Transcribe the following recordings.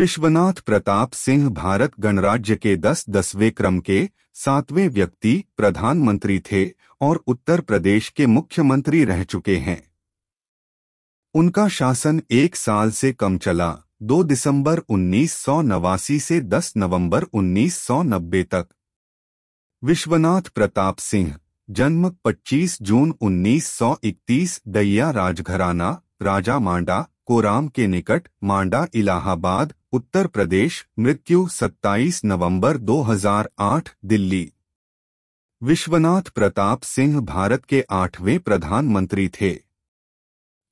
विश्वनाथ प्रताप सिंह भारत गणराज्य के दस दसवें क्रम के सातवें व्यक्ति प्रधानमंत्री थे और उत्तर प्रदेश के मुख्यमंत्री रह चुके हैं उनका शासन एक साल से कम चला 2 दिसंबर उन्नीस से 10 नवंबर 1990 तक विश्वनाथ प्रताप सिंह जन्म 25 जून 1931 दैया राजघराना राजा मांडा कोराम के निकट मांडा इलाहाबाद उत्तर प्रदेश मृत्यु 27 नवंबर 2008 दिल्ली विश्वनाथ प्रताप सिंह भारत के आठवें प्रधानमंत्री थे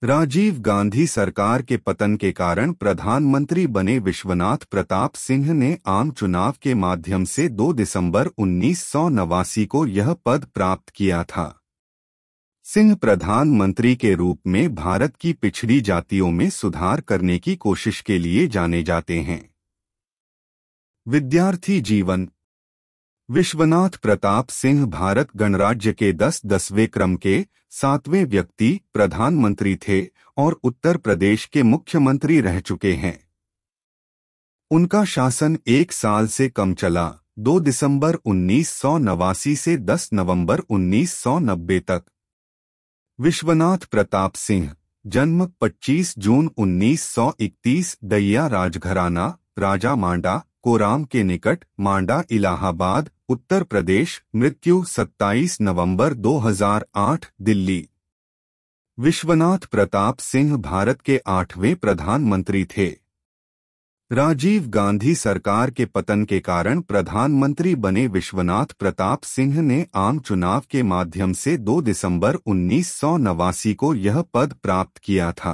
राजीव गांधी सरकार के पतन के कारण प्रधानमंत्री बने विश्वनाथ प्रताप सिंह ने आम चुनाव के माध्यम से 2 दिसंबर उन्नीस को यह पद प्राप्त किया था सिंह प्रधानमंत्री के रूप में भारत की पिछड़ी जातियों में सुधार करने की कोशिश के लिए जाने जाते हैं विद्यार्थी जीवन विश्वनाथ प्रताप सिंह भारत गणराज्य के दस दसवें क्रम के सातवें व्यक्ति प्रधानमंत्री थे और उत्तर प्रदेश के मुख्यमंत्री रह चुके हैं उनका शासन एक साल से कम चला 2 दिसंबर उन्नीस से 10 नवंबर उन्नीस तक विश्वनाथ प्रताप सिंह जन्म 25 जून 1931 दैया राजघराना राजा मांडा कोराम के निकट मांडा इलाहाबाद उत्तर प्रदेश मृत्यु 27 नवंबर 2008 दिल्ली विश्वनाथ प्रताप सिंह भारत के आठवें प्रधानमंत्री थे राजीव गांधी सरकार के पतन के कारण प्रधानमंत्री बने विश्वनाथ प्रताप सिंह ने आम चुनाव के माध्यम से 2 दिसंबर उन्नीस को यह पद प्राप्त किया था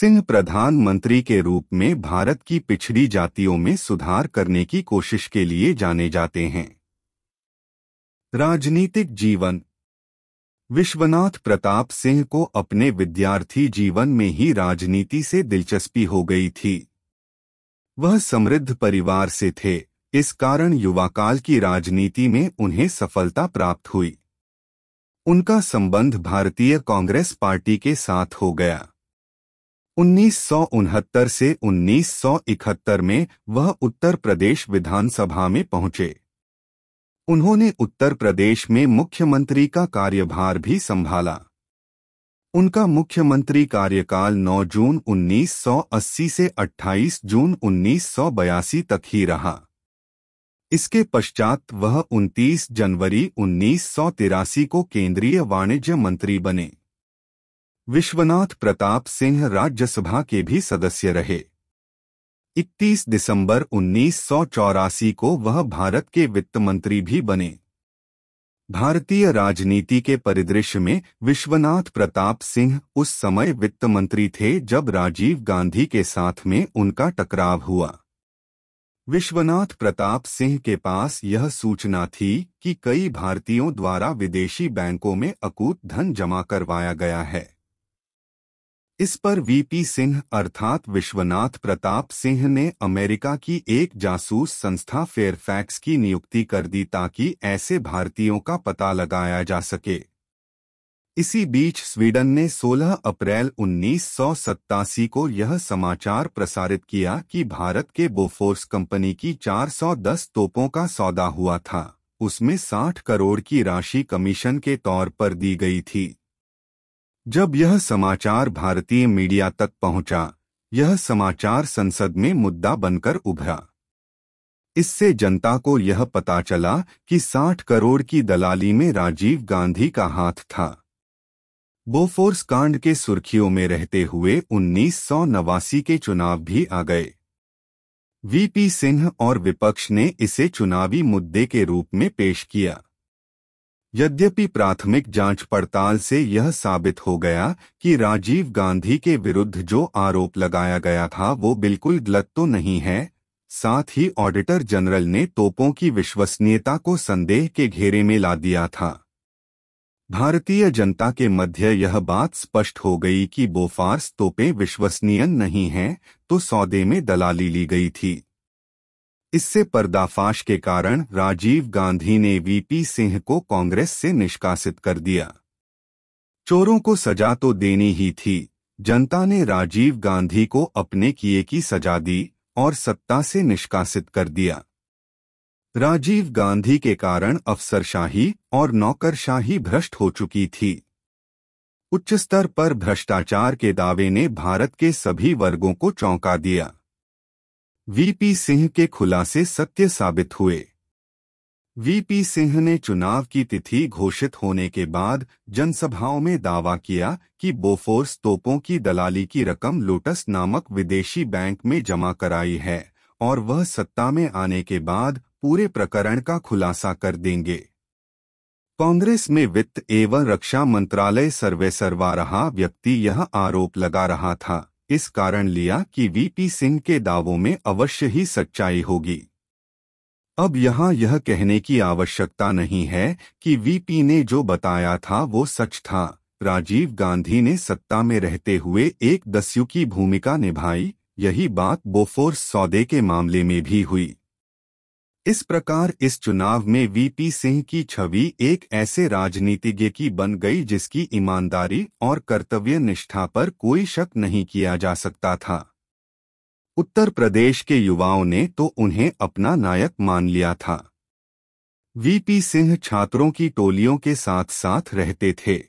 सिंह प्रधानमंत्री के रूप में भारत की पिछड़ी जातियों में सुधार करने की कोशिश के लिए जाने जाते हैं राजनीतिक जीवन विश्वनाथ प्रताप सिंह को अपने विद्यार्थी जीवन में ही राजनीति से दिलचस्पी हो गई थी वह समृद्ध परिवार से थे इस कारण युवाकाल की राजनीति में उन्हें सफलता प्राप्त हुई उनका संबंध भारतीय कांग्रेस पार्टी के साथ हो गया उन्नीस से उन्नीस में वह उत्तर प्रदेश विधानसभा में पहुंचे उन्होंने उत्तर प्रदेश में मुख्यमंत्री का कार्यभार भी संभाला उनका मुख्यमंत्री कार्यकाल 9 जून 1980 से 28 जून 1982 तक ही रहा इसके पश्चात वह 29 जनवरी उन्नीस को केंद्रीय वाणिज्य मंत्री बने विश्वनाथ प्रताप सिंह राज्यसभा के भी सदस्य रहे 31 दिसंबर उन्नीस को वह भारत के वित्त मंत्री भी बने भारतीय राजनीति के परिदृश्य में विश्वनाथ प्रताप सिंह उस समय वित्त मंत्री थे जब राजीव गांधी के साथ में उनका टकराव हुआ विश्वनाथ प्रताप सिंह के पास यह सूचना थी कि कई भारतीयों द्वारा विदेशी बैंकों में अकूत धन जमा करवाया गया है इस पर वीपी सिंह अर्थात विश्वनाथ प्रताप सिंह ने अमेरिका की एक जासूस संस्था फेयरफैक्स की नियुक्ति कर दी ताकि ऐसे भारतीयों का पता लगाया जा सके इसी बीच स्वीडन ने 16 अप्रैल उन्नीस को यह समाचार प्रसारित किया कि भारत के बोफोर्स कंपनी की 410 तोपों का सौदा हुआ था उसमें 60 करोड़ की राशि कमीशन के तौर पर दी गई थी जब यह समाचार भारतीय मीडिया तक पहुंचा यह समाचार संसद में मुद्दा बनकर उभरा इससे जनता को यह पता चला कि 60 करोड़ की दलाली में राजीव गांधी का हाथ था बोफोर्स कांड के सुर्खियों में रहते हुए उन्नीस के चुनाव भी आ गए वीपी सिंह और विपक्ष ने इसे चुनावी मुद्दे के रूप में पेश किया यद्यपि प्राथमिक जांच पड़ताल से यह साबित हो गया कि राजीव गांधी के विरुद्ध जो आरोप लगाया गया था वो बिल्कुल गलत तो नहीं है साथ ही ऑडिटर जनरल ने तोपों की विश्वसनीयता को संदेह के घेरे में ला दिया था भारतीय जनता के मध्य यह बात स्पष्ट हो गई कि बोफार्स तोपें विश्वसनीय नहीं हैं तो सौदे में दलाली ली गई थी इससे पर्दाफाश के कारण राजीव गांधी ने वीपी सिंह को कांग्रेस से निष्कासित कर दिया चोरों को सजा तो देनी ही थी जनता ने राजीव गांधी को अपने किए की सजा दी और सत्ता से निष्कासित कर दिया राजीव गांधी के कारण अफसरशाही और नौकरशाही भ्रष्ट हो चुकी थी उच्च स्तर पर भ्रष्टाचार के दावे ने भारत के सभी वर्गों को चौंका दिया वीपी सिंह के खुलासे सत्य साबित हुए वीपी सिंह ने चुनाव की तिथि घोषित होने के बाद जनसभाओं में दावा किया कि बोफोर्स तोपों की दलाली की रकम लोटस नामक विदेशी बैंक में जमा कराई है और वह सत्ता में आने के बाद पूरे प्रकरण का खुलासा कर देंगे कांग्रेस में वित्त एवं रक्षा मंत्रालय सर्वेसर्वा रहा व्यक्ति यह आरोप लगा रहा था इस कारण लिया कि वीपी सिंह के दावों में अवश्य ही सच्चाई होगी अब यहाँ यह कहने की आवश्यकता नहीं है कि वीपी ने जो बताया था वो सच था राजीव गांधी ने सत्ता में रहते हुए एक दस्यु की भूमिका निभाई यही बात बोफोर्स सौदे के मामले में भी हुई इस प्रकार इस चुनाव में वीपी सिंह की छवि एक ऐसे राजनीतिज्ञ की बन गई जिसकी ईमानदारी और कर्तव्य निष्ठा पर कोई शक नहीं किया जा सकता था उत्तर प्रदेश के युवाओं ने तो उन्हें अपना नायक मान लिया था वीपी सिंह छात्रों की टोलियों के साथ साथ रहते थे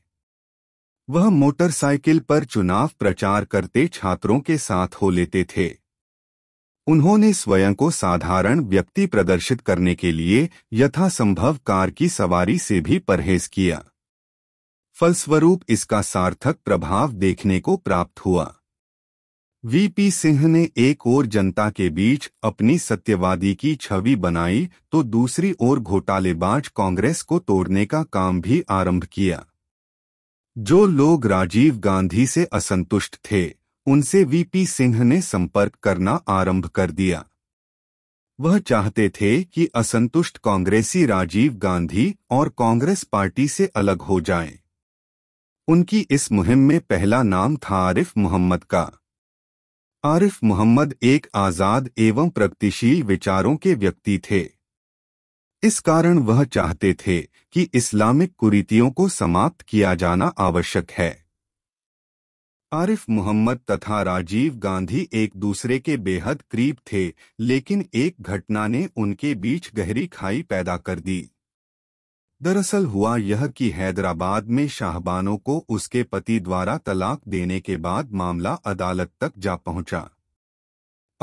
वह मोटरसाइकिल पर चुनाव प्रचार करते छात्रों के साथ हो लेते थे उन्होंने स्वयं को साधारण व्यक्ति प्रदर्शित करने के लिए यथासंभव कार की सवारी से भी परहेज किया फलस्वरूप इसका सार्थक प्रभाव देखने को प्राप्त हुआ वीपी सिंह ने एक ओर जनता के बीच अपनी सत्यवादी की छवि बनाई तो दूसरी ओर घोटालेबाज कांग्रेस को तोड़ने का काम भी आरंभ किया जो लोग राजीव गांधी से असंतुष्ट थे उनसे वीपी सिंह ने संपर्क करना आरंभ कर दिया वह चाहते थे कि असंतुष्ट कांग्रेसी राजीव गांधी और कांग्रेस पार्टी से अलग हो जाएं। उनकी इस मुहिम में पहला नाम था आरिफ मोहम्मद का आरिफ मोहम्मद एक आज़ाद एवं प्रगतिशील विचारों के व्यक्ति थे इस कारण वह चाहते थे कि इस्लामिक कुरीतियों को समाप्त किया जाना आवश्यक है आरिफ मोहम्मद तथा राजीव गांधी एक दूसरे के बेहद करीब थे लेकिन एक घटना ने उनके बीच गहरी खाई पैदा कर दी दरअसल हुआ यह कि हैदराबाद में शाहबानो को उसके पति द्वारा तलाक देने के बाद मामला अदालत तक जा पहुंचा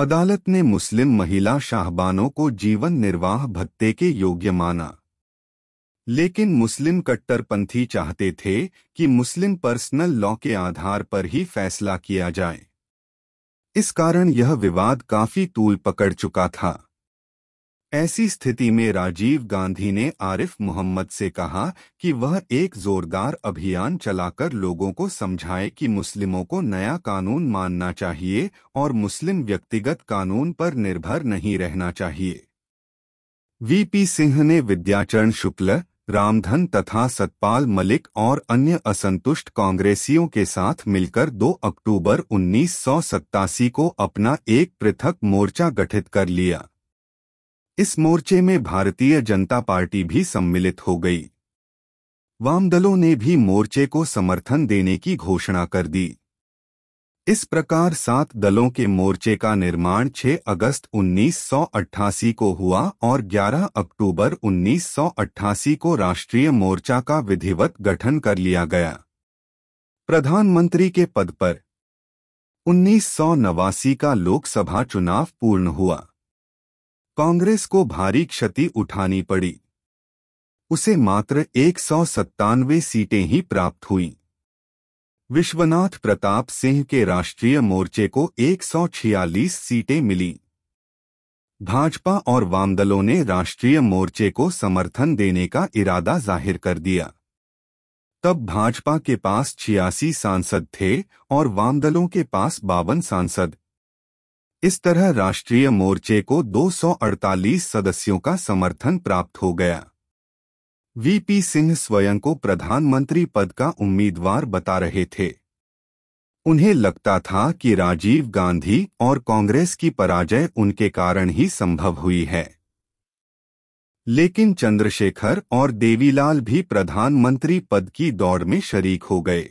अदालत ने मुस्लिम महिला शाहबानो को जीवन निर्वाह भत्ते के योग्य माना लेकिन मुस्लिम कट्टरपंथी चाहते थे कि मुस्लिम पर्सनल लॉ के आधार पर ही फैसला किया जाए इस कारण यह विवाद काफी तूल पकड़ चुका था ऐसी स्थिति में राजीव गांधी ने आरिफ मोहम्मद से कहा कि वह एक जोरदार अभियान चलाकर लोगों को समझाए कि मुस्लिमों को नया कानून मानना चाहिए और मुस्लिम व्यक्तिगत कानून पर निर्भर नहीं रहना चाहिए वीपी सिंह ने विद्याचरण शुक्ल रामधन तथा सतपाल मलिक और अन्य असंतुष्ट कांग्रेसियों के साथ मिलकर 2 अक्टूबर उन्नीस को अपना एक पृथक मोर्चा गठित कर लिया इस मोर्चे में भारतीय जनता पार्टी भी सम्मिलित हो गई वामदलों ने भी मोर्चे को समर्थन देने की घोषणा कर दी इस प्रकार सात दलों के मोर्चे का निर्माण 6 अगस्त 1988 को हुआ और 11 अक्टूबर 1988 को राष्ट्रीय मोर्चा का विधिवत गठन कर लिया गया प्रधानमंत्री के पद पर उन्नीस का लोकसभा चुनाव पूर्ण हुआ कांग्रेस को भारी क्षति उठानी पड़ी उसे मात्र एक सीटें ही प्राप्त हुईं विश्वनाथ प्रताप सिंह के राष्ट्रीय मोर्चे को 146 सीटें मिली भाजपा और वामदलों ने राष्ट्रीय मोर्चे को समर्थन देने का इरादा जाहिर कर दिया तब भाजपा के पास छियासी सांसद थे और वामदलों के पास बावन सांसद इस तरह राष्ट्रीय मोर्चे को 248 सदस्यों का समर्थन प्राप्त हो गया वीपी सिंह स्वयं को प्रधानमंत्री पद का उम्मीदवार बता रहे थे उन्हें लगता था कि राजीव गांधी और कांग्रेस की पराजय उनके कारण ही संभव हुई है लेकिन चंद्रशेखर और देवीलाल भी प्रधानमंत्री पद की दौड़ में शरीक हो गए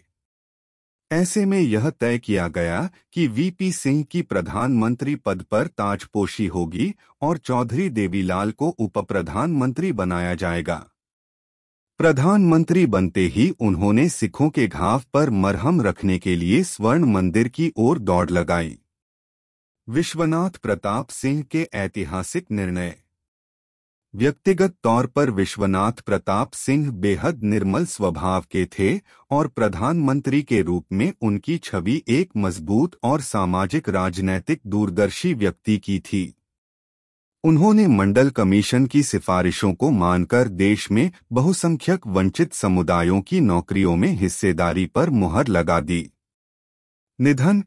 ऐसे में यह तय किया गया कि वीपी सिंह की प्रधानमंत्री पद पर ताजपोशी होगी और चौधरी देवीलाल को उप प्रधानमंत्री बनाया जाएगा प्रधानमंत्री बनते ही उन्होंने सिखों के घाव पर मरहम रखने के लिए स्वर्ण मंदिर की ओर दौड़ लगाई विश्वनाथ प्रताप सिंह के ऐतिहासिक निर्णय व्यक्तिगत तौर पर विश्वनाथ प्रताप सिंह बेहद निर्मल स्वभाव के थे और प्रधानमंत्री के रूप में उनकी छवि एक मजबूत और सामाजिक राजनैतिक दूरदर्शी व्यक्ति की थी उन्होंने मंडल कमीशन की सिफारिशों को मानकर देश में बहुसंख्यक वंचित समुदायों की नौकरियों में हिस्सेदारी पर मुहर लगा दी निधन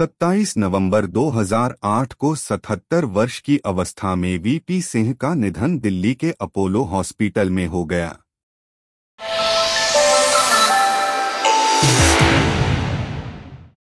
27 नवंबर 2008 को 77 वर्ष की अवस्था में वीपी सिंह का निधन दिल्ली के अपोलो हॉस्पिटल में हो गया